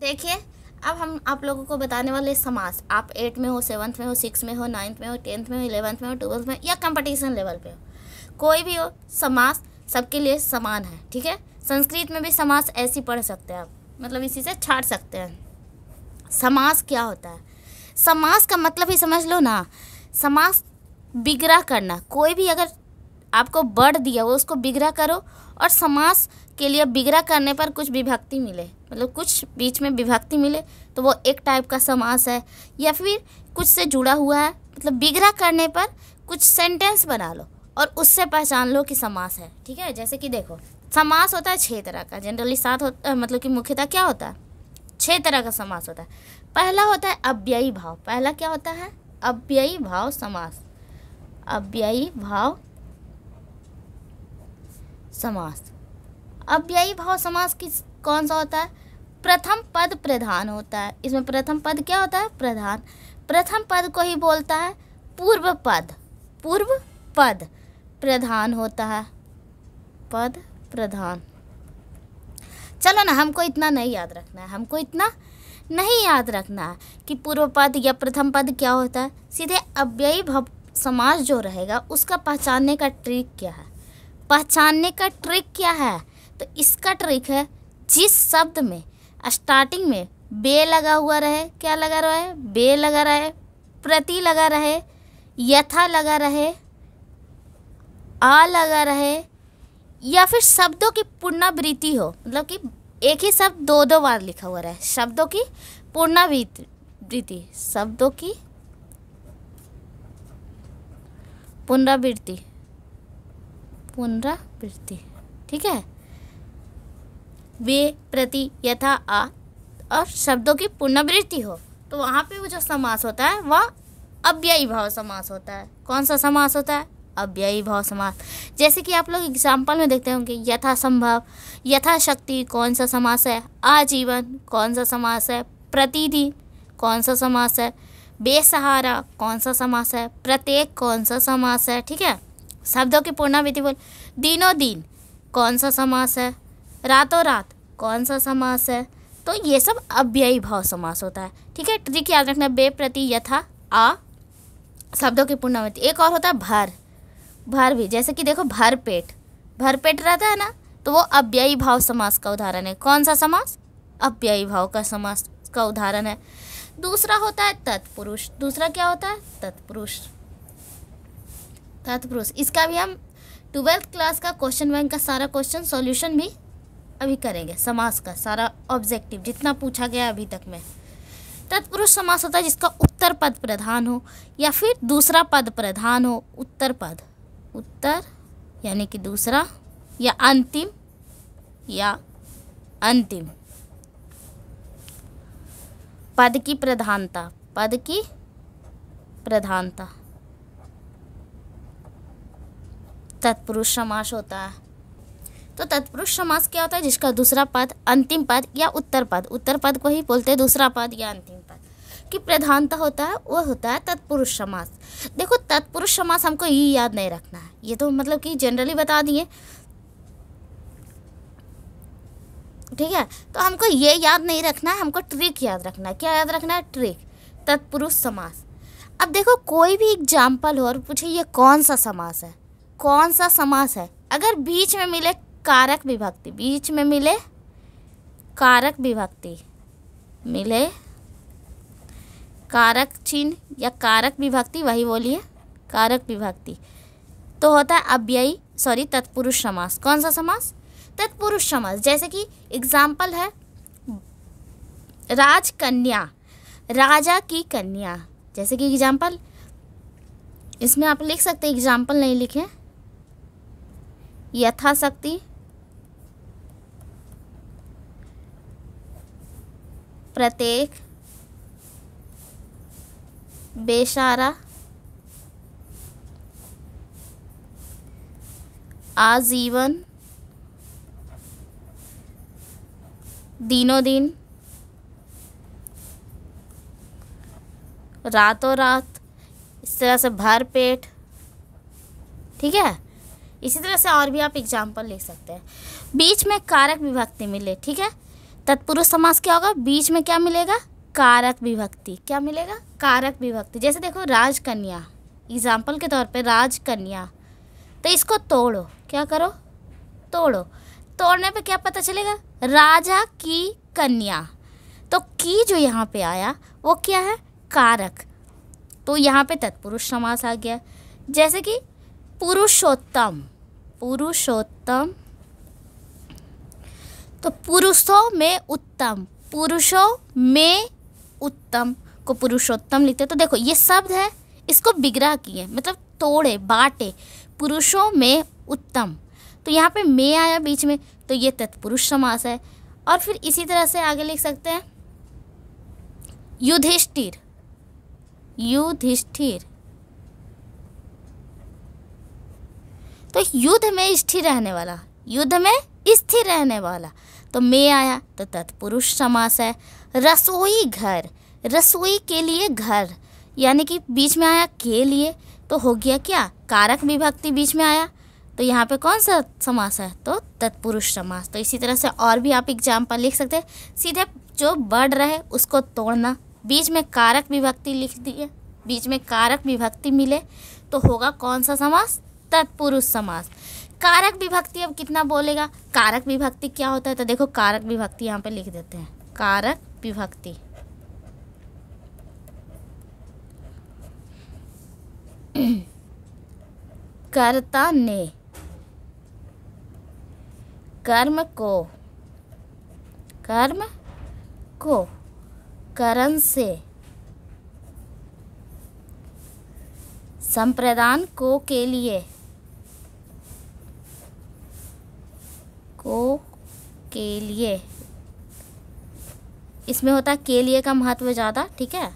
देखिए अब हम आप लोगों को बताने वाले समास आप एट में हो सेवन्थ में हो सिक्स में हो नाइन्थ में हो टेंथ में हो इलेवंथ में हो ट्वेल्थ में या कंपटीशन लेवल पे हो कोई भी हो समास सबके लिए समान है ठीक है संस्कृत में भी समास ऐसी पढ़ सकते हैं आप मतलब इसी से छाट सकते हैं समास क्या होता है समास का मतलब ही समझ लो ना समास बिगड़ा करना कोई भी अगर आपको बढ़ दिया वो उसको बिगड़ा करो और समास के लिए बिगड़ा करने पर कुछ विभक्ति मिले मतलब कुछ बीच में विभक्ति मिले तो वो एक टाइप का समास है या फिर कुछ से जुड़ा हुआ है मतलब बिगड़ा करने पर कुछ सेंटेंस बना लो और उससे पहचान लो कि समास है ठीक है जैसे कि देखो समास होता है छः तरह का जनरली सात होता मतलब कि मुख्यतः क्या होता है छः तरह का समास होता है पहला होता है अव्ययी भाव पहला क्या होता है अव्ययी भाव समास अव्ययी भाव समास अव्ययी भाव समास किस कौन सा होता है प्रथम पद प्रधान होता है इसमें प्रथम पद क्या होता है प्रधान प्रथम पद को ही बोलता है पूर्व पद पूर्व पद प्रधान होता है पद प्रधान चलो ना हमको इतना नहीं याद रखना है हमको इतना नहीं याद रखना है कि पूर्व पद या प्रथम पद क्या होता है सीधे अव्ययी भव समाज जो रहेगा उसका पहचानने का ट्रिक क्या है पहचानने का ट्रिक क्या है तो इसका ट्रिक है जिस शब्द में स्टार्टिंग में बे लगा हुआ रहे क्या लगा रहा है बे लगा रहे प्रति लगा रहे यथा लगा रहे आ लगा रहे या फिर शब्दों की पुनरावृत्ति हो मतलब कि एक ही शब्द दो दो बार लिखा हुआ रहे शब्दों की पुनरावृत्ति शब्दों की पुनरावृत्ति पुनरावृत्ति ठीक है वे प्रति यथा आ और शब्दों की पुनर्वृत्ति हो तो वहाँ पे वो जो समास होता है वह अव्ययी भाव समास होता है कौन सा समास होता है अव्ययी भाव समास जैसे कि आप लोग एग्जाम्पल में देखते होंगे यथा संभव यथाशक्ति कौन सा समास है आजीवन कौन सा समास है प्रतिदिन कौन सा समास है बेसहारा कौन सा समास है प्रत्येक कौन सा समास है ठीक है शब्दों की पूर्णावृत्ति बोल दिनों दिन कौन सा समास है रातों रात कौन सा समास है तो ये सब अव्ययी भाव समास होता है ठीक है ट्रिक तो याद रखना बे प्रति यथा आ शब्दों की पूर्णावृत्ति एक और होता है भर भर भी जैसे कि देखो भर पेट भर पेट रहता है ना तो वो अव्ययी भाव समास का उदाहरण है कौन सा समास अव्ययी भाव का समास का उदाहरण है दूसरा होता है तत्पुरुष दूसरा क्या होता है तत्पुरुष तत्पुरुष इसका भी हम ट्वेल्थ क्लास का क्वेश्चन बैंक का सारा क्वेश्चन सॉल्यूशन भी अभी करेंगे समास का सारा ऑब्जेक्टिव जितना पूछा गया अभी तक में तत्पुरुष समास होता है जिसका उत्तर पद प्रधान हो या फिर दूसरा पद प्रधान हो उत्तर पद उत्तर यानी कि दूसरा या अंतिम या अंतिम पद की प्रधानता पद की प्रधानता तत्पुरुष समास होता है तो तत्पुरुष समास क्या होता है जिसका दूसरा पद अंतिम पद या उत्तर पद उत्तर पद को ही बोलते हैं दूसरा पद या अंतिम पद की प्रधानता होता है वह होता है तत्पुरुष समास देखो तत्पुरुष समास हमको ये याद नहीं रखना है ये तो मतलब कि जनरली बता दिए ठीक है तो हमको ये याद नहीं रखना है हमको ट्रिक याद रखना है क्या याद रखना है ट्रिक तत्पुरुष समास अब देखो कोई भी एग्जाम्पल हो और पूछे ये कौन सा समास है कौन सा समास है अगर बीच में मिले कारक विभक्ति बीच में मिले कारक विभक्ति मिले कारक चिन्ह या कारक विभक्ति वही बोलिए कारक विभक्ति तो होता है अव्ययी सॉरी तत्पुरुष समास कौन सा समास तत्पुरुष समास जैसे कि एग्जाम्पल है राजकन्या राजा की कन्या जैसे कि एग्जाम्पल इसमें आप लिख सकते एग्जाम्पल नहीं लिखे यथाशक्ति प्रत्येक बेशारा आजीवन दिनों दिन रातों रात इस तरह से भर पेट ठीक है इसी तरह से और भी आप एग्जाम्पल ले सकते हैं बीच में कारक विभक्ति मिले ठीक है तत्पुरुष समास क्या होगा बीच में क्या मिलेगा कारक विभक्ति क्या मिलेगा कारक विभक्ति जैसे देखो राजकन्या एग्जाम्पल के तौर पर राजकन्या तो इसको तोड़ो क्या करो तोड़ो तोड़ने पे क्या पता चलेगा राजा की कन्या तो की जो यहाँ पे आया वो क्या है कारक तो यहाँ पे तत्पुरुष समास आ गया जैसे कि पुरुषोत्तम पुरुषोत्तम तो पुरुषों में उत्तम पुरुषों में उत्तम को पुरुषोत्तम लिखते हैं तो देखो ये शब्द है इसको बिगड़ा किए मतलब तोड़े बांटे पुरुषों में उत्तम तो यहाँ पे में आया बीच में तो ये तत्पुरुष समास है और फिर इसी तरह से आगे लिख सकते हैं युधिष्ठिर युधिष्ठिर तो युद्ध में स्थिर रहने वाला युद्ध में स्थिर रहने वाला तो मैं आया तो तत्पुरुष समास है रसोई घर रसोई के लिए घर यानी कि बीच में आया के लिए तो हो गया क्या कारक विभक्ति बीच में आया तो यहाँ पे कौन सा समास है तो तत्पुरुष समास तो इसी तरह से और भी आप एग्जाम्पल लिख सकते हैं सीधे जो बढ़ रहे उसको तोड़ना बीच में कारक विभक्ति लिख दिए बीच में कारक विभक्ति मिले तो होगा कौन सा समास तत्पुरुष समास कारक विभक्ति अब कितना बोलेगा कारक विभक्ति क्या होता है तो देखो कारक विभक्ति यहाँ पे लिख देते हैं कारक विभक्ति कर्ता ने कर्म को कर्म को करण से संप्रदान को के लिए ओ के लिए इसमें होता है के लिए का महत्व ज़्यादा ठीक है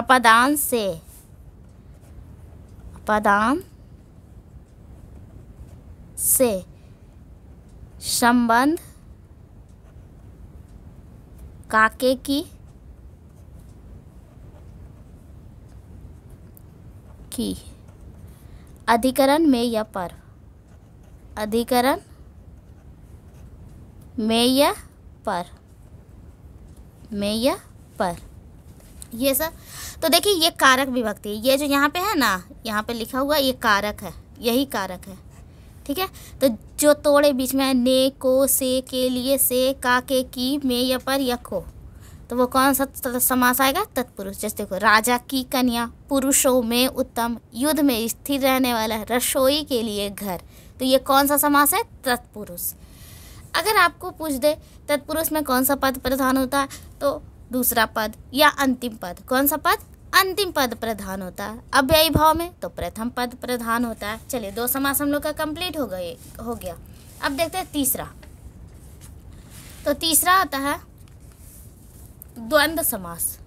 अपदान से अपदान से संबंध काके की की अधिकरण में या पर अधिकरण मेय पर मेय पर ये सर तो देखिए ये कारक विभक्ति ये जो यहाँ पे है ना यहाँ पे लिखा हुआ ये कारक है यही कारक है ठीक है तो जो तोड़े बीच में है ने को से के लिए से का के की में या पर या को तो वो कौन सा समास आएगा तत्पुरुष जैसे देखो राजा की कन्या पुरुषों में उत्तम युद्ध में स्थिर रहने वाला रसोई के लिए घर तो ये कौन सा समास है तत्पुरुष अगर आपको पूछ दे तत्पुरुष में कौन सा पद प्रधान होता है तो दूसरा पद या अंतिम पद कौन सा पद अंतिम पद प्रधान होता है अव्ययी भाव में तो प्रथम पद प्रधान होता है चलिए दो समास हम लोग का कंप्लीट हो गए हो गया अब देखते हैं तीसरा तो तीसरा आता है द्वंद्व समास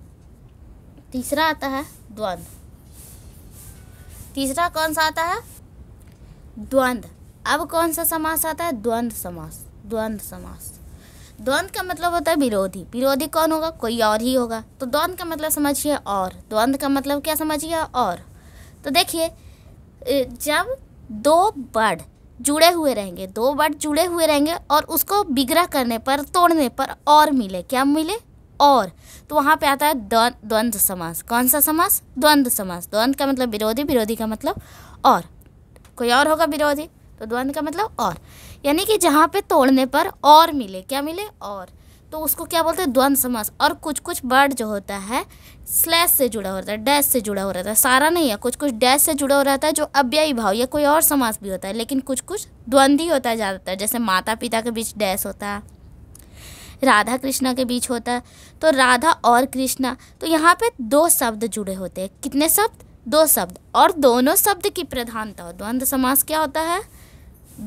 तीसरा आता है द्वंद्व तीसरा कौन सा आता है द्वंद्व अब कौन सा समास आता है द्वंद्व समास द्वंद समास द्वंद का मतलब होता है विरोधी विरोधी कौन होगा कोई और ही होगा तो द्वंद का मतलब समझिए और द्वंद का मतलब क्या समझिए और तो देखिए जब दो वर्ड जुड़े हुए रहेंगे दो वर्ड जुड़े हुए रहेंगे और उसको बिगड़ा करने पर तोड़ने पर और मिले क्या मिले और तो वहाँ पे आता है द्वंद्व समास कौन सा समास द्वंद्व समास द्वंद्व का मतलब विरोधी विरोधी का मतलब और कोई और होगा विरोधी तो द्वंद्व का मतलब और यानी कि जहाँ पे तोड़ने पर और मिले क्या मिले और तो उसको क्या बोलते हैं द्वंद समास और कुछ कुछ वर्ड जो होता है स्लैश से जुड़ा होता है डैश से जुड़ा हो रहता है सारा नहीं है कुछ कुछ डैश से जुड़ा हो रहता है जो अव्ययी भाव या कोई और समास भी होता है लेकिन कुछ कुछ ही होता है ज़्यादातर जैसे माता पिता के बीच डैश होता है राधा कृष्णा के बीच होता है तो राधा और कृष्णा तो यहाँ पे दो शब्द जुड़े होते हैं कितने शब्द दो शब्द और दोनों शब्द की प्रधानता हो द्वंद्व समास क्या होता है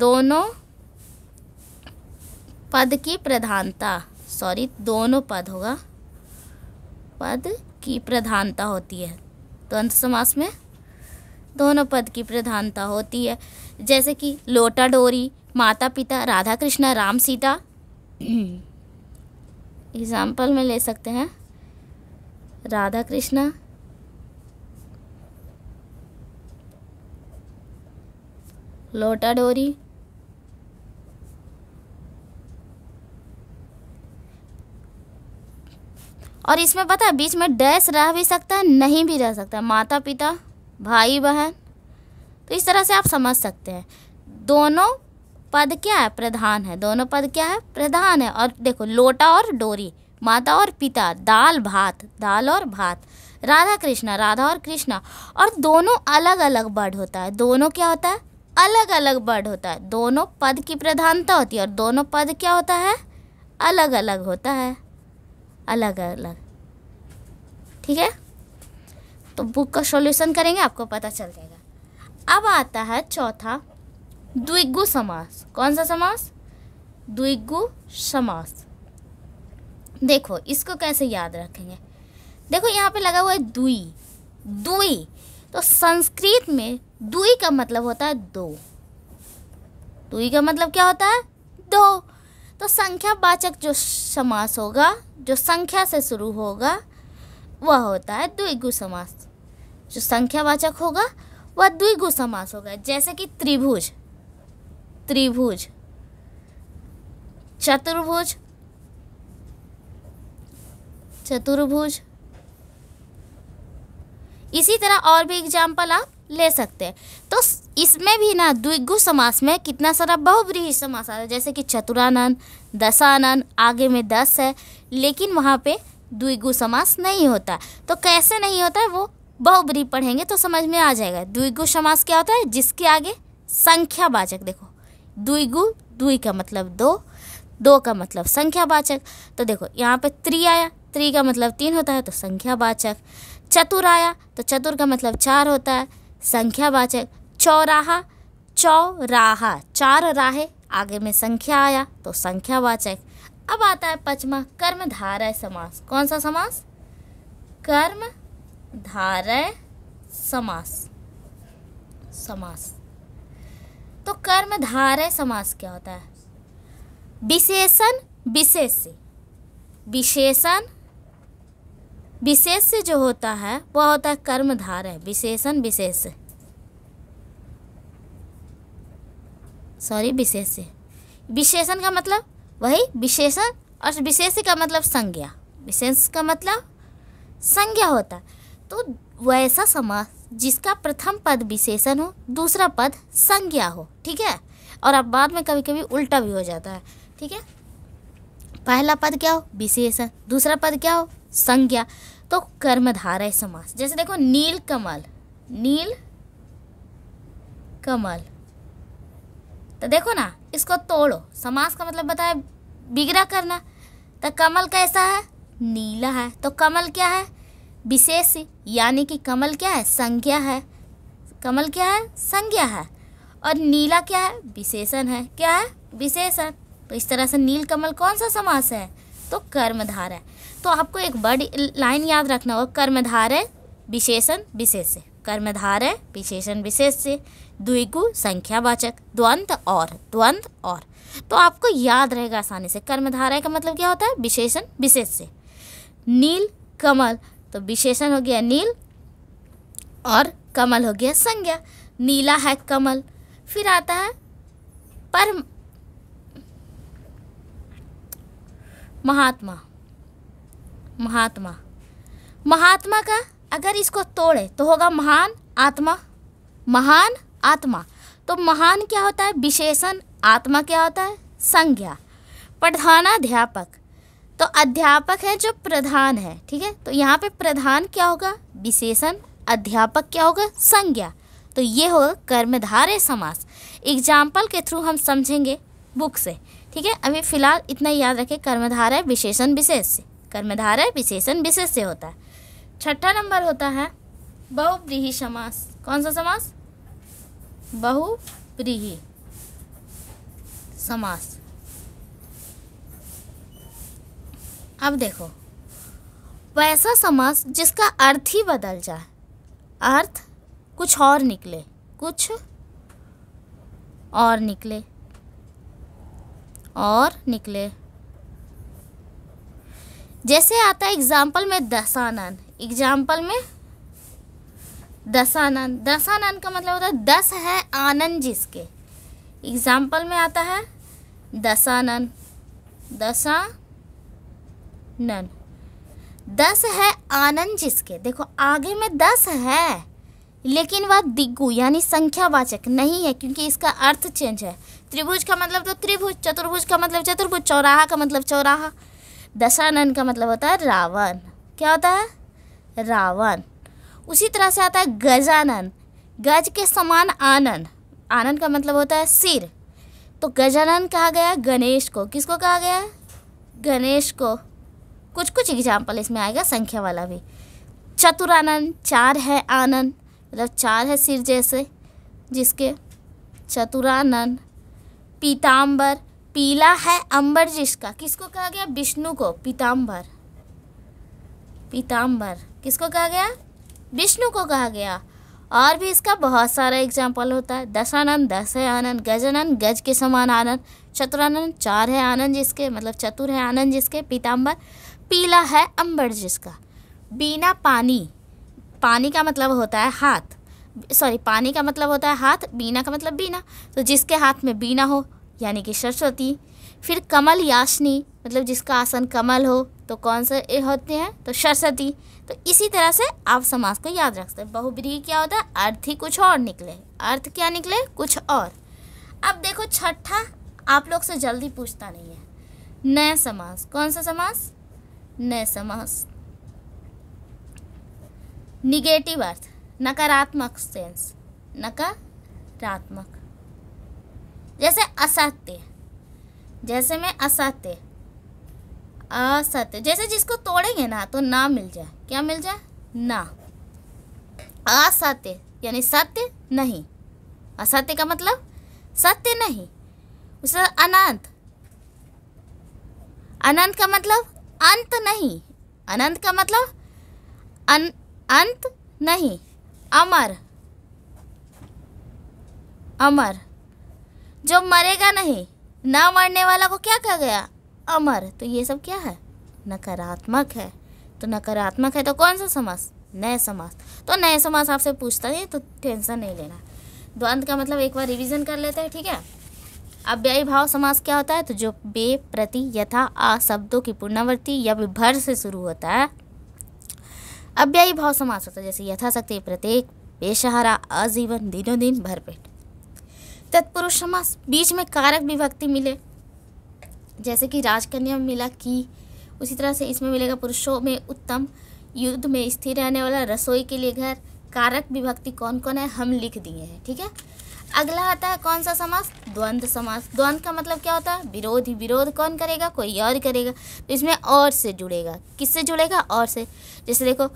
दोनों पद की प्रधानता सॉरी दोनों पद होगा पद की प्रधानता होती है तो अंत समास में दोनों पद की प्रधानता होती है जैसे कि लोटा डोरी माता पिता राधा कृष्णा राम सीता एग्जाम्पल में ले सकते हैं राधा कृष्णा लोटा डोरी और इसमें पता है बीच में डैश रह भी सकता है नहीं भी रह सकता माता पिता भाई बहन तो इस तरह से आप समझ सकते हैं दोनों पद क्या है प्रधान है दोनों पद क्या है प्रधान है और देखो लोटा और डोरी माता और पिता दाल भात दाल और भात राधा कृष्णा राधा और कृष्णा और दोनों अलग अलग वर्ड होता है दोनों क्या होता है अलग अलग वर्ड होता है दोनों पद की प्रधानता होती है और दोनों पद क्या होता है अलग अलग होता है अलग अलग ठीक है तो बुक का सॉल्यूशन करेंगे आपको पता चल जाएगा अब आता है चौथा द्विगु समास कौन सा समास द्विगु समास देखो इसको कैसे याद रखेंगे देखो यहाँ पे लगा हुआ है दुई दुई तो संस्कृत में दुई का मतलब होता है दो दुई का मतलब क्या होता है दो तो संख्यावाचक जो समास होगा जो संख्या से शुरू होगा वह होता है द्विगु समास जो संख्यावाचक होगा वह द्विगु समास होगा जैसे कि त्रिभुज त्रिभुज चतुर्भुज चतुर्भुज इसी तरह और भी एग्जाम्पल आप ले सकते हैं तो इसमें भी ना द्विगु समास में कितना सारा बहुव्रीहि समास आता है जैसे कि चतुरानंद दशानन आगे में दस है लेकिन वहाँ पे द्विगु समास नहीं होता तो कैसे नहीं होता है वो बहुब्री पढ़ेंगे तो समझ में आ जाएगा द्विगु समास क्या होता है जिसके आगे संख्यावाचक देखो द्विगु द्वि का मतलब दो दो का मतलब संख्यावाचक तो देखो यहाँ पे त्रि आया त्रि का मतलब तीन होता है तो संख्यावाचक चतुर आया तो चतुर का मतलब चार होता है संख्यावाचक चौराहा चौराहा चार राहे आगे में संख्या आया तो संख्यावाचक अब आता है पचमा कर्म धारय समास कौन सा समास कर्म धारय समास समास तो कर्म धारय समास क्या होता है विशेषण विशेष से विशेषण विशेष से जो होता है वह होता है धारय विशेषण विशेष से सॉरी विशेष्य विशेषण का मतलब वही विशेषण और विशेष का मतलब संज्ञा विशेष का मतलब संज्ञा होता तो वैसा समास जिसका प्रथम पद विशेषण हो दूसरा पद संज्ञा हो ठीक है और अब बाद में कभी कभी उल्टा भी हो जाता है ठीक है पहला पद क्या हो विशेषण दूसरा पद क्या हो संज्ञा तो कर्मधारय समास जैसे देखो नील कमल नील कमल तो देखो ना इसको तोड़ो समास का मतलब बताया बिगड़ा करना तो कमल कैसा है नीला है तो कमल क्या है विशेष यानी कि कमल क्या है संज्ञा है कमल क्या है संज्ञा है और नीला क्या है विशेषण है क्या है विशेषण तो इस तरह से नील कमल कौन सा समास है तो कर्मधार है तो आपको एक बड़ी लाइन याद रखना होगा कर्मधार है विशेषण विशेष कर्मधार है विशेषण विशेष से द्विगु संख्यावाचक द्वंद और द्वंद और तो आपको याद रहेगा आसानी से कर्मधारा का मतलब क्या होता है विशेषण विशेष से नील कमल तो विशेषण हो गया नील और कमल हो गया संज्ञा नीला है कमल फिर आता है पर महात्मा महात्मा महात्मा का अगर इसको तोड़े तो होगा महान आत्मा महान आत्मा तो महान क्या होता है विशेषण आत्मा क्या होता है संज्ञा प्रधानाध्यापक तो अध्यापक है जो प्रधान है ठीक है तो यहाँ पे प्रधान क्या होगा विशेषण अध्यापक क्या होगा संज्ञा तो ये होगा कर्मधारय समास एग्जाम्पल के थ्रू हम समझेंगे बुक से ठीक है अभी फिलहाल इतना याद रखें कर्मधारय विशेषण विशेष से कर्मधारय विशेषण विशेष से होता है छठा नंबर होता है बहुब्रीही समास कौन सा समास बहुब्रीही समास अब देखो वैसा समास जिसका अर्थ ही बदल जाए अर्थ कुछ और निकले कुछ और निकले और निकले जैसे आता है एग्जाम्पल में दशानन एग्जाम्पल में दशानंद दशानंद का मतलब होता है दस है आनंद जिसके एग्जाम्पल में आता है दशा नन दस है आनंद जिसके देखो आगे में दस है लेकिन वह दिग्गु यानी संख्यावाचक नहीं है क्योंकि इसका अर्थ चेंज है त्रिभुज का मतलब तो त्रिभुज चतुर्भुज का मतलब चतुर्भुज चौराहा का मतलब चौराहा दशानन का मतलब होता है रावण क्या होता है रावण उसी तरह से आता है गजानन गज के समान आनंद आनंद का मतलब होता है सिर तो गजानन कहा गया गणेश को किसको कहा गया गणेश को कुछ कुछ एग्जाम्पल इसमें आएगा संख्या वाला भी चतुरानंद चार है आनंद मतलब चार है सिर जैसे जिसके चतुरानंद पीताम्बर पीला है अंबर जिसका किसको कहा गया विष्णु को पीताम्बर पीताम्बर किसको कहा गया विष्णु को कहा गया और भी इसका बहुत सारा एग्जाम्पल होता है दशानंद दस है आनंद गजानंद गज के समान आनंद चतुरानंद चार है आनंद जिसके मतलब चतुर है आनंद जिसके पीताम्बर पीला है अंबर जिसका बीना पानी पानी का मतलब होता है हाथ सॉरी पानी का मतलब होता है हाथ बीना का मतलब बीना तो जिसके हाथ में बीना हो यानी कि सरस्वती फिर कमल याशनी मतलब जिसका आसन कमल हो तो कौन से होते हैं तो सरस्वती तो इसी तरह से आप समाज को याद रख सकते हैं बहुब्रीही क्या होता है अर्थ ही कुछ और निकले अर्थ क्या निकले कुछ और अब देखो छठा आप लोग से जल्दी पूछता नहीं है नया समास कौन सा समास नए समास निगेटिव अर्थ नकारात्मक सेंस नकारात्मक जैसे असत्य जैसे मैं असत्य असत्य जैसे जिसको तोड़ेंगे ना तो ना मिल जाए क्या मिल जाए ना असत्य यानी सत्य नहीं असत्य का मतलब सत्य नहीं उसे अनंत अनंत का मतलब अंत नहीं अनंत का मतलब अंत नहीं अमर अमर जो मरेगा नहीं ना मरने वाला को क्या कहा गया अमर तो ये सब क्या है नकारात्मक है तो नकारात्मक है तो कौन सा समास नए समास तो नए समास आपसे पूछता नहीं तो टेंशन नहीं लेना द्वंद का मतलब एक बार रिवीजन कर लेते हैं ठीक है अव्ययी भाव समास क्या होता है तो जो बे प्रति यथा आ शब्दों की पुनर्वृत्ति या विभर से शुरू होता है अव्ययी भाव समास होता है जैसे यथाशक्ति प्रत्येक बेसहारा आजीवन दिनों दिन भरपेट तत्पुरुष समास बीच में कारक विभक्ति मिले जैसे कि राजकन्या में मिला की उसी तरह से इसमें मिलेगा पुरुषों में उत्तम युद्ध में स्थिर रहने वाला रसोई के लिए घर कारक विभक्ति कौन कौन है हम लिख दिए हैं ठीक है अगला आता है कौन सा समास द्वंद्व समास द्वंद्व का मतलब क्या होता है विरोध ही विरोध कौन करेगा कोई और करेगा तो इसमें और से जुड़ेगा किससे जुड़ेगा और से जैसे देखो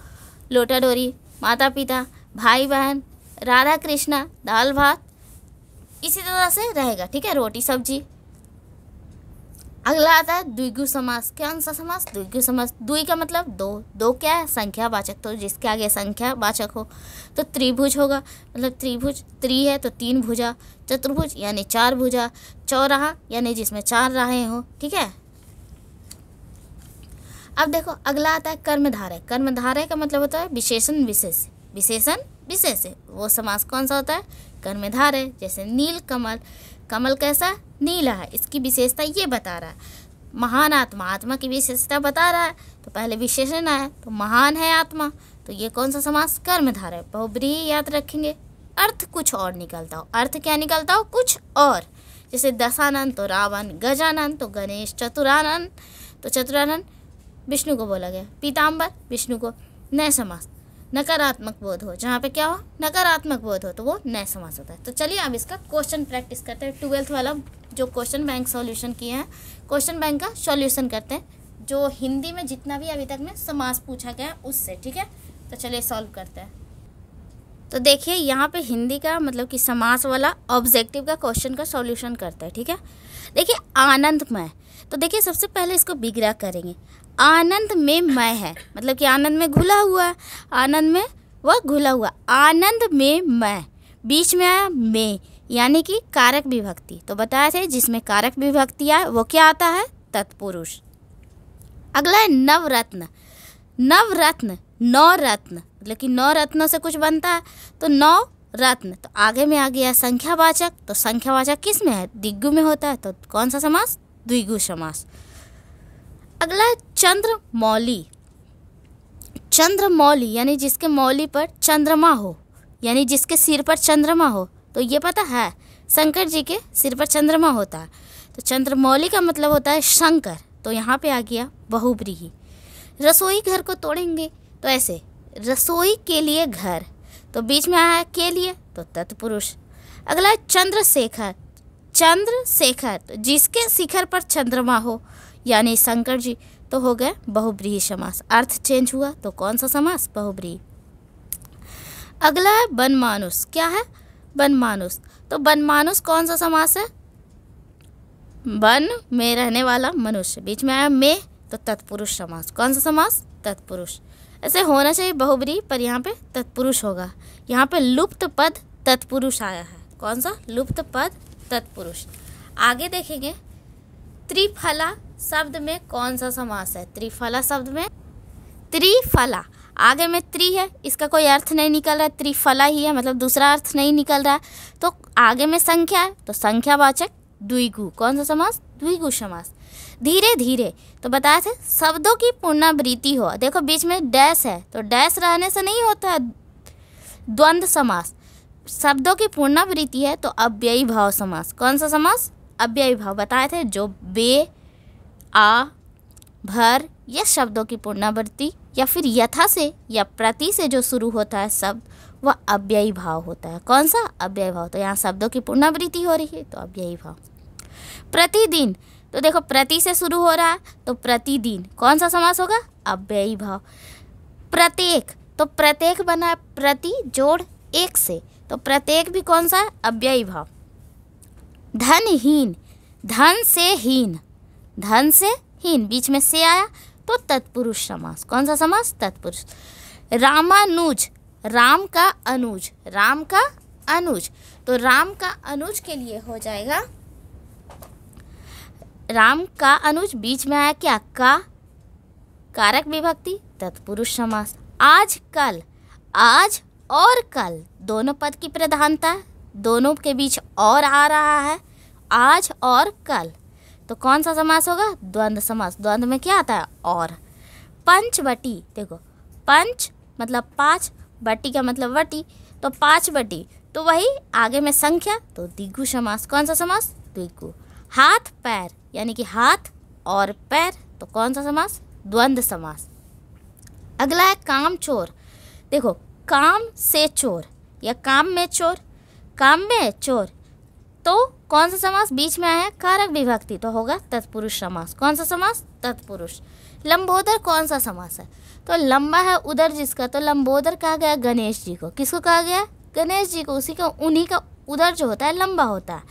लोटा डोरी माता पिता भाई बहन राधा कृष्णा दाल भात इसी तरह से रहेगा ठीक है रोटी सब्जी अगला आता है द्विगु समास क्या अनुसार समास द्विगु समास द्वि का मतलब दो दो क्या है संख्या वाचक तो जिसके आगे संख्या वाचक हो तो त्रिभुज होगा मतलब त्रिभुज त्रि है तो तीन भुजा चतुर्भुज यानी चार भुजा चौराहा यानी जिसमें चार राहें हो ठीक है अब देखो अगला आता है कर्मधारय कर्मधारय का मतलब होता है विशेषण विशेष विशेषण विशेष वो समास कौन सा होता है कर्मधारय जैसे नील कमल कमल कैसा नीला है इसकी विशेषता ये बता रहा है महान आत्मा आत्मा की विशेषता बता रहा है तो पहले विशेषण आया तो महान है आत्मा तो ये कौन सा समास कर्मधार है बहुब्री याद रखेंगे अर्थ कुछ और निकलता हो अर्थ क्या निकलता हो कुछ और जैसे दशानंद तो रावण गजानंद तो गणेश चतुरानंद तो चतुरानंद विष्णु को बोला गया पीताम्बर विष्णु को नए समास नकारात्मक बोध हो जहाँ पे क्या हो नकारात्मक बोध हो तो वो नए समास होता है तो चलिए अब इसका क्वेश्चन प्रैक्टिस करते हैं ट्वेल्थ वाला जो क्वेश्चन बैंक सॉल्यूशन किए हैं क्वेश्चन बैंक का सॉल्यूशन करते हैं जो हिंदी में जितना भी अभी तक में समास पूछा गया है उससे ठीक है तो चलिए सॉल्व करते हैं तो देखिए यहाँ पे हिंदी का मतलब कि समास वाला ऑब्जेक्टिव का क्वेश्चन का सॉल्यूशन करता है ठीक है देखिए आनंदमय तो देखिए सबसे पहले इसको बिग्रह करेंगे आनंद में मैं है मतलब कि आनंद में घुला हुआ आनंद में वह घुला हुआ आनंद में मैं बीच में आया मैं यानी कि कारक विभक्ति तो बताया थे जिसमें कारक विभक्ति आए वो क्या आता है तत्पुरुष अगला है नवरत्न नवरत्न नौ रत्न मतलब कि नौ रत्नों से कुछ बनता है तो नौ रत्न तो आगे में आ गया संख्यावाचक तो संख्यावाचक किस में है दिग्गु में होता है तो कौन सा समास द्विगु समास अगला चंद्रमौली चंद्रमौली यानी जिसके मौली पर चंद्रमा हो यानी जिसके सिर पर चंद्रमा हो तो ये पता है शंकर जी के सिर पर चंद्रमा होता है तो चंद्रमौली का मतलब होता है शंकर तो यहाँ पे आ गया बहुब्रीही रसोई घर को तोड़ेंगे तो ऐसे रसोई के लिए घर तो बीच में आया के लिए तो तत्पुरुष अगला है चंद्रशेखर चंद्रशेखर तो जिसके शिखर पर चंद्रमा हो यानी शंकर जी तो हो गए बहुब्रीही समास अर्थ चेंज हुआ तो कौन सा समास बहुब्री अगला है बनमानुस क्या है बनमानुस तो बनमानुस कौन सा समास है बन में रहने वाला मनुष्य बीच में आया में तो तत्पुरुष समास कौन सा समास तत्पुरुष ऐसे होना चाहिए बहुबरी पर यहाँ पे तत्पुरुष होगा यहाँ पे लुप्त पद तत्पुरुष आया है कौन सा लुप्त पद तत्पुरुष आगे देखेंगे त्रिफला शब्द में कौन सा समास है त्रिफला शब्द में त्रिफला आगे में त्रि है इसका कोई अर्थ नहीं निकल रहा है त्रिफला ही है मतलब दूसरा अर्थ नहीं निकल रहा है तो आगे में संख्या है तो संख्यावाचक द्विगु कौन सा समास द्विगु समास धीरे धीरे तो बताए थे शब्दों की पुनरावृत्ति हो देखो बीच में डैश है तो डैश रहने से नहीं होता है द्वंद्व समास शब्दों की पुनरावृत्ति है तो अव्ययी भाव समास कौन सा समास अव्यय भाव बताए थे जो बे आ भर या शब्दों की पुनरावृत्ति या फिर यथा से या प्रति से जो शुरू होता है शब्द वह अव्ययी भाव होता है कौन सा अव्ययी भाव तो यहाँ शब्दों की पुनरावृत्ति हो रही है तो अव्ययी भाव प्रतिदिन तो देखो प्रति से शुरू हो रहा है तो प्रतिदिन कौन सा समास होगा अव्ययी भाव प्रत्येक तो प्रत्येक बना प्रति जोड़ एक से तो प्रत्येक भी कौन सा है अव्ययी भाव धनहीन धन से हीन धन से हीन बीच में से आया तो तत्पुरुष समास कौन सा समास तत्पुरुष रामानुज राम का अनुज राम का अनुज तो राम का अनुज के लिए हो जाएगा राम का अनुज बीच में आया क्या का कारक विभक्ति तत्पुरुष समास आज कल आज और कल दोनों पद की प्रधानता दोनों के बीच और आ रहा है आज और कल तो कौन सा समास होगा द्वंद्व समास द्वंद में क्या आता है और पंच बटी देखो पंच मतलब पाँच बटी का मतलब बटी तो पाँच बटी तो वही आगे में संख्या तो दिगु समास कौन सा समास दिगु हाथ पैर यानी कि हाथ और पैर तो कौन सा समास द्वंद्व समास अगला है काम चोर देखो काम से चोर या काम में चोर काम में चोर तो कौन सा समास बीच में आया कारक विभक्ति तो होगा तत्पुरुष समास कौन सा समास तत्पुरुष लंबोदर कौन सा समास है तो लंबा है उधर जिसका तो लंबोदर कहा गया गणेश जी को किसको कहा गया गणेश जी को उसी का उन्हीं का उधर जो होता है लंबा होता है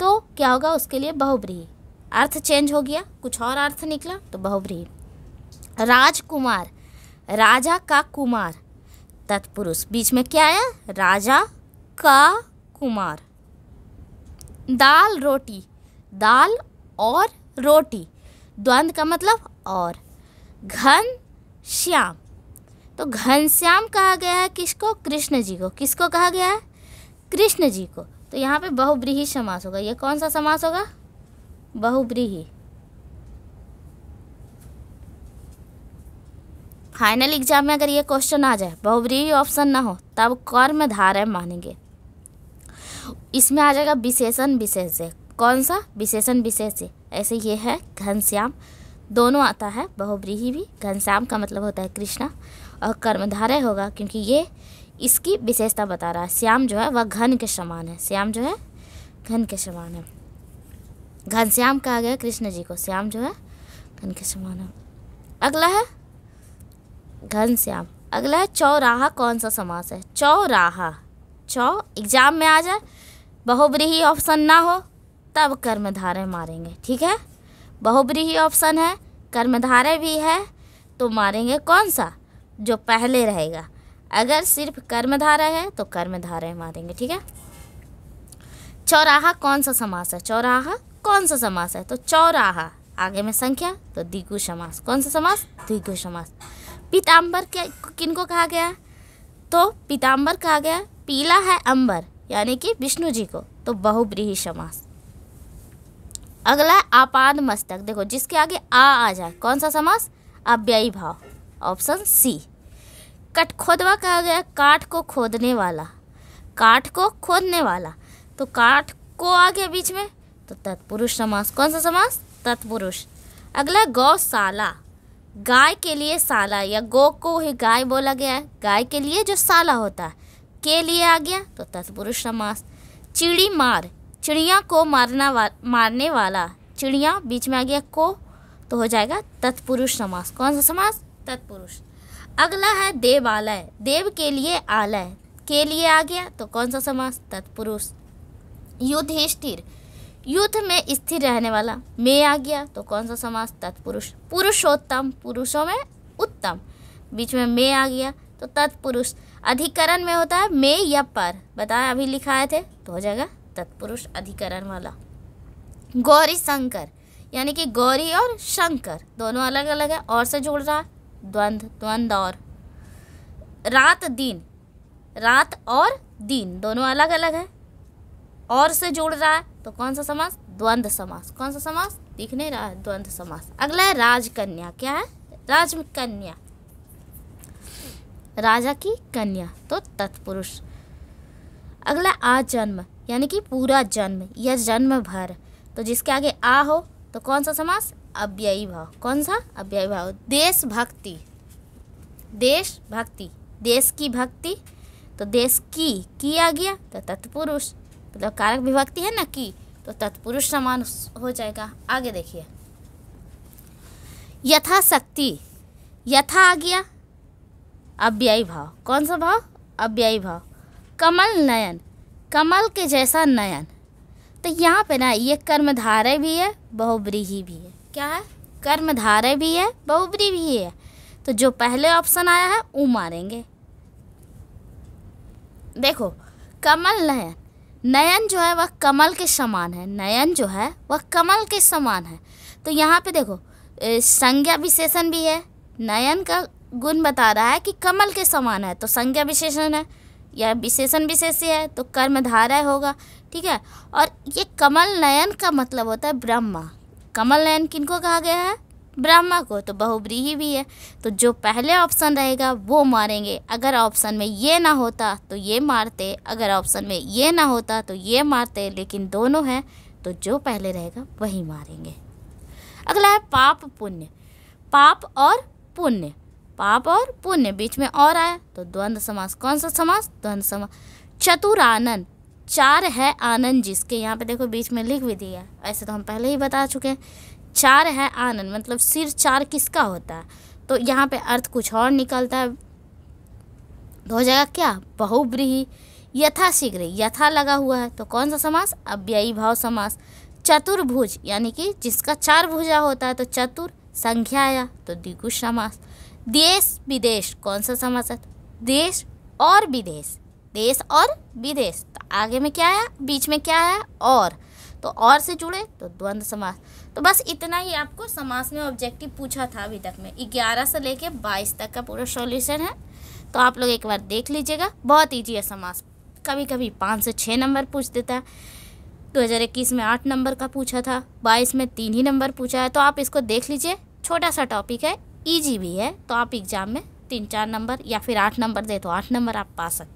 तो क्या होगा उसके लिए बहुब्रीही अर्थ चेंज हो गया कुछ और अर्थ निकला तो बहुब्रीही राजकुमार राजा का कुमार तत्पुरुष बीच में क्या आया राजा का कुमार दाल रोटी दाल और रोटी द्वंद का मतलब और घन श्याम तो घनश्याम कहा गया है किसको कृष्ण जी को किसको कहा गया है कृष्ण जी को तो यहाँ पे बहुब्रीही समास होगा ये कौन सा समास होगा बहुब्रीही फाइनल एग्जाम में अगर ये क्वेश्चन आ जाए बहुब्रीही ऑप्शन ना हो तब कर्म धारा मानेंगे इसमें आ जाएगा विशेषण विशेषय कौन सा विशेषण विशेष ऐसे ये है घनश्याम दोनों आता है बहुब्रीही भी घनश्याम का मतलब होता है कृष्णा और कर्मधारय होगा क्योंकि ये इसकी विशेषता बता रहा है श्याम जो है वह घन के समान है श्याम जो है घन के समान है घनश्याम कहा गया कृष्ण जी को श्याम जो है घन के समान है अगला है घनश्याम अगला है चौराहा कौन सा समास है चौराहा चौ एग्जाम में आ जाए बहुब्रीही ऑप्शन ना हो तब कर्मधारय मारेंगे ठीक है बहुब्रीही ऑप्शन है कर्मधारय भी है तो मारेंगे कौन सा जो पहले रहेगा अगर सिर्फ कर्मधारय है तो कर्मधारय मारेंगे ठीक है चौराहा कौन सा समास है चौराहा कौन सा समास है तो चौराहा आगे में संख्या तो दिगु समास कौन सा समास दिगु समास पीताम्बर किन को कहा गया तो पीताम्बर कहा गया पीला है अंबर यानी कि विष्णु जी को तो बहुब्रीही समास अगला आपाद मस्तक देखो जिसके आगे आ आ जाए कौन सा समास अव्ययी भाव ऑप्शन सी कट खोदवा कहा गया काठ को खोदने वाला काठ को खोदने वाला तो काठ को आ गया बीच में तो तत्पुरुष समास कौन सा समास तत्पुरुष अगला गौशाला गाय के लिए साला या गौ को ही गाय बोला गया है गाय के लिए जो साला होता है के लिए आ गया तो तत्पुरुष समास चिड़ी मार चिड़िया को मारना वा, मारने वाला चिड़िया बीच में आ गया को तो हो जाएगा तत्पुरुष समास कौन सा समास तत्पुरुष अगला है देवालय देव के लिए आलय के लिए आ गया तो कौन सा समास तत्पुरुष युधिष्ठिर युद्ध में स्थिर रहने वाला में आ गया तो कौन सा समास तत्पुरुष पुरुषोत्तम पुरुषों में उत्तम बीच में में आ गया तो तत्पुरुष अधिकरण में होता है में या पर बताएं अभी लिखाए थे तो हो जाएगा तत्पुरुष अधिकरण वाला गौरी शंकर यानी कि गौरी और शंकर दोनों अलग अलग है और से जुड़ रहा है द्वंद्व द्वंद्व और रात दिन रात और दिन दोनों अलग अलग है और से जुड़ रहा है तो कौन सा समास द्वंद्व समास कौन सा समास दिख नहीं रहा है द्वंद्व समास अगला है राजकन्या क्या है राजकन्या राजा की कन्या तो तत्पुरुष अगला आ जन्म यानी कि पूरा जन्म या जन्म भर तो जिसके आगे आ हो तो कौन सा समास अव्ययी भाव कौन सा अव्ययी भाव देश भक्ति देश भक्ति देश की भक्ति तो देश की की आ गया तो तत्पुरुष मतलब तो कारक विभक्ति है ना की तो तत्पुरुष समान हो जाएगा आगे देखिए यथाशक्ति यथा आ गया अव्ययी भाव कौन सा भाव अव्ययी भाव कमल नयन कमल के जैसा नयन तो यहाँ पे ना ये कर्मधारय भी है बहुब्रीही भी है क्या है कर्मधारय भी है बहुब्री भी है तो जो पहले ऑप्शन आया है वो मारेंगे देखो कमल नयन नयन जो है वह कमल के समान है नयन जो है वह कमल के समान है तो यहाँ पे देखो संज्ञा विशेषण भी है नयन का गुण बता रहा है कि कमल के समान है तो संज्ञा विशेषण है या विशेषण विशेष है तो कर्मधारय होगा ठीक है और ये कमल नयन का मतलब होता है ब्रह्मा कमल नयन किनको कहा गया है ब्रह्मा को तो बहुब्रीही भी है तो जो पहले ऑप्शन रहेगा वो मारेंगे अगर ऑप्शन में ये ना होता तो ये मारते अगर ऑप्शन में ये ना होता तो ये मारते लेकिन दोनों हैं तो जो पहले रहेगा वही मारेंगे अगला है पाप पुण्य पाप और पुण्य पाप और पुण्य बीच में और आया तो द्वंद्व समास कौन सा समास द्वंद समास चतुर आनंद चार है आनंद जिसके यहाँ पे देखो बीच में लिख भी दिया ऐसे तो हम पहले ही बता चुके हैं चार है आनंद मतलब सिर चार किसका होता है तो यहाँ पे अर्थ कुछ और निकलता है तो हो जाएगा क्या बहुब्रीही यथाशीघ्र यथा लगा हुआ है तो कौन सा समास अव्ययी भाव समास चतुर्भुज यानी कि जिसका चार भुजा होता है तो चतुर संख्या आया तो द्विगु समास देश विदेश कौन सा है देश और विदेश देश और विदेश तो आगे में क्या आया बीच में क्या आया और तो और से जुड़े तो द्वंद्व समास तो बस इतना ही आपको समास में ऑब्जेक्टिव पूछा था अभी तक में ग्यारह से लेके बाईस तक का पूरा सॉल्यूशन है तो आप लोग एक बार देख लीजिएगा बहुत ईजी है समास कभी कभी पाँच से छः नंबर पूछ देता है 2021 में आठ नंबर का पूछा था बाईस में तीन ही नंबर पूछा है तो आप इसको देख लीजिए छोटा सा टॉपिक है ईजी भी है तो आप एग्ज़ाम में तीन चार नंबर या फिर आठ नंबर दे तो आठ नंबर आप पा सकते